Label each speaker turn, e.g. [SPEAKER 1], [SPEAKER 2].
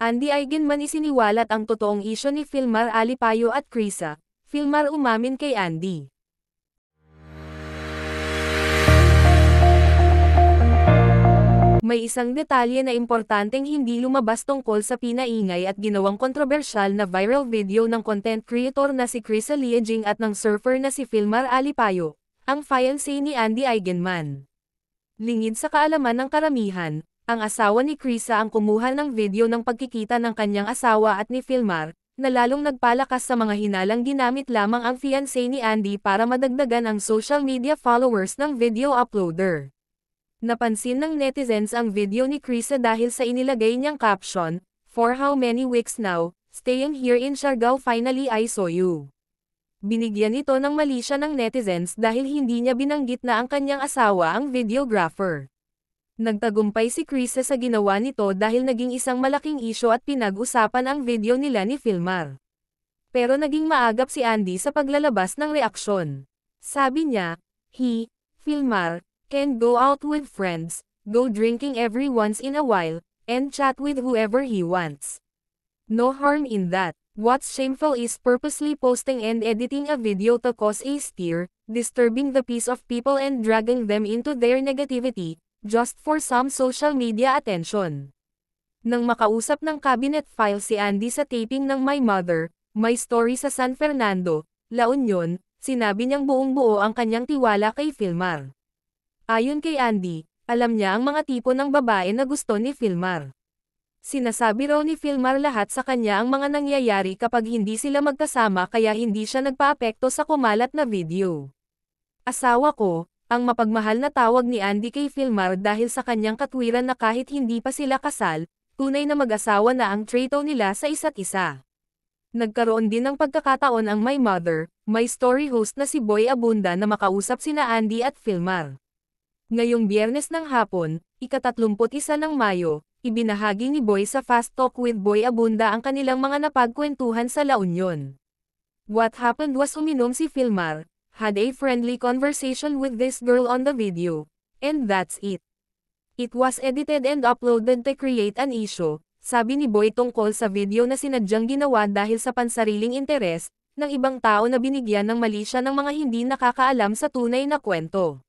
[SPEAKER 1] Andy Eigenman isiniwalat ang totoong isyo ni Filmar Alipayo at Krisa. Filmar umamin kay Andy. May isang detalye na importanteng hindi lumabas tungkol sa pinaingay at ginawang kontrobersyal na viral video ng content creator na si Krisa Liejing at ng surfer na si Filmar Alipayo, ang fiancé ni Andy Eigenman. Lingid sa kaalaman ng karamihan, ang asawa ni Krisa ang kumuha ng video ng pagkikita ng kanyang asawa at ni Filmar, na lalong nagpalakas sa mga hinalang ginamit lamang ang fiancé ni Andy para madagdagan ang social media followers ng video uploader. Napansin ng netizens ang video ni Krisa dahil sa inilagay niyang caption, For how many weeks now, staying here in Siargao finally I saw you. Binigyan ito ng malisya ng netizens dahil hindi niya binanggit na ang kanyang asawa ang videographer. Nagtagumpay si Krisa sa ginawa nito dahil naging isang malaking isyo at pinag-usapan ang video nila ni Filmar. Pero naging maagap si Andy sa paglalabas ng reaksyon. Sabi niya, He, Filmar, can go out with friends, go drinking every once in a while, and chat with whoever he wants. No harm in that. What's shameful is purposely posting and editing a video to cause a stir, disturbing the peace of people and dragging them into their negativity, just for some social media attention. Nang makausap ng cabinet file si Andy sa taping ng My Mother, My Story sa San Fernando, La Union, sinabi niyang buong buo ang kanyang tiwala kay Filmar. Ayon kay Andy, alam niya ang mga tipo ng babae na gusto ni Filmar. Sinasabi raw ni Filmar lahat sa kanya ang mga nangyayari kapag hindi sila magkasama kaya hindi siya nagpaapekto sa kumalat na video. Asawa ko, ang mapagmahal na tawag ni Andy kay Filmar dahil sa kanyang katwiran na kahit hindi pa sila kasal, tunay na mag-asawa na ang trato nila sa isa't isa. Nagkaroon din ng pagkakataon ang My Mother, My Story host na si Boy Abunda na makausap sina Andy at Filmar. Ngayong biyernes ng hapon, ikatatlumpot isa ng Mayo, ibinahagi ni Boy sa Fast Talk with Boy Abunda ang kanilang mga napagkwentuhan sa La Union. What happened was uminom si Filmar, had a friendly conversation with this girl on the video. And that's it. It was edited and uploaded to create an issue, sabi ni Boy tungkol sa video na sinadyang ginawa dahil sa pansariling interes ng ibang tao na binigyan ng mali siya ng mga hindi nakakaalam sa tunay na kwento.